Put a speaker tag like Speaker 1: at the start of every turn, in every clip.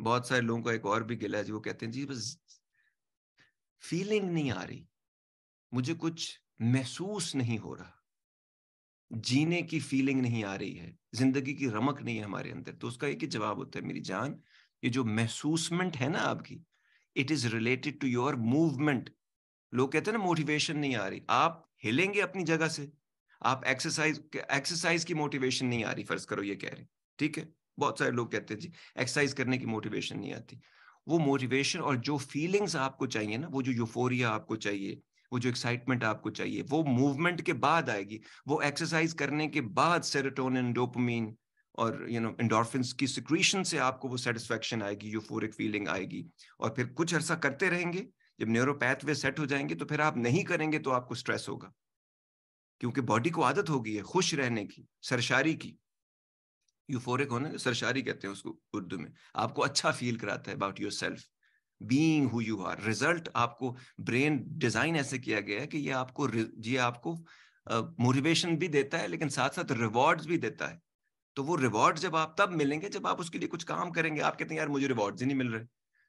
Speaker 1: बहुत सारे लोगों का एक और भी गिला है जी वो कहते हैं जी बस फीलिंग नहीं आ रही मुझे कुछ महसूस नहीं हो रहा जीने की फीलिंग नहीं आ रही है जिंदगी की रमक नहीं है हमारे अंदर तो उसका एक ही जवाब होता है मेरी जान ये जो महसूसमेंट है ना आपकी it is related to your movement लोग कहते हैं ना मोटिवेशन नहीं आ रही आप हिलेंगे अपनी जगह से आप एक्सरसाइज एक्सरसाइज की मोटिवेशन नहीं आ रही फर्ज करो ये कह रहे ठीक है बहुत सारे लोग कहते थे एक्सरसाइज करने की मोटिवेशन नहीं आती वो मोटिवेशन और जो फीलिंग्स आपको चाहिए ना वो जो यूफोरिया आपको चाहिए वो जो एक्साइटमेंट आपको चाहिए वो मूवमेंट के बाद आएगी वो एक्सरसाइज करने के बाद सेरेटोनिन डोपामीन और यू नो एंडोर्फिन्स की सिक्रीशन से आपको वो सेटिस्फेक्शन आएगी यूफोरिक फीलिंग आएगी और फिर कुछ अरसा करते रहेंगे जब न्यूरोपैथवे सेट हो जाएंगे तो फिर आप नहीं करेंगे तो आपको स्ट्रेस होगा क्योंकि बॉडी को आदत होगी है खुश रहने की सरशारी की यूफोरिक होना सरशारी कहते हैं उसको उर्दू में आपको अच्छा फील कराता है about yourself being who you are result आपको ब्रेन डिजाइन ऐसे किया गया है कि ये आपको ये आपको मोटिवेशन uh, भी देता है लेकिन साथ साथ रिवॉर्ड्स भी देता है तो वो रिवॉर्ड जब आप तब मिलेंगे जब आप उसके लिए कुछ काम करेंगे आप कहते हैं यार मुझे रिवॉर्ड्स ही नहीं मिल रहे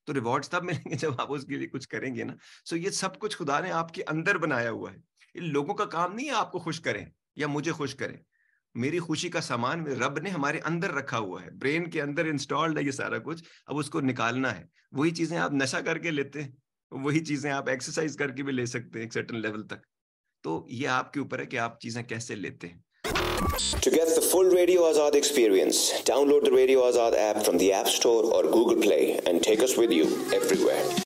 Speaker 1: तो रिवॉर्ड्स तब मिलेंगे जब आप उसके लिए कुछ करेंगे ना सो so ये सब कुछ खुदा ने आपके अंदर बनाया हुआ है इन लोगों का काम नहीं है आपको खुश करें या मुझे खुश करें मेरी खुशी का सामान रब ने हमारे अंदर रखा हुआ है ब्रेन के अंदर इंस्टॉल्ड है ये सारा कुछ अब उसको निकालना है वही चीजें आप नशा करके लेते हैं वही चीजें आप एक्सरसाइज करके भी ले सकते हैं एक सर्टन लेवल तक तो ये आपके ऊपर है कि आप चीजें कैसे लेते हैं To get the full Radio Azad experience, download the Radio Azad app from the App Store or Google Play and take us with you everywhere.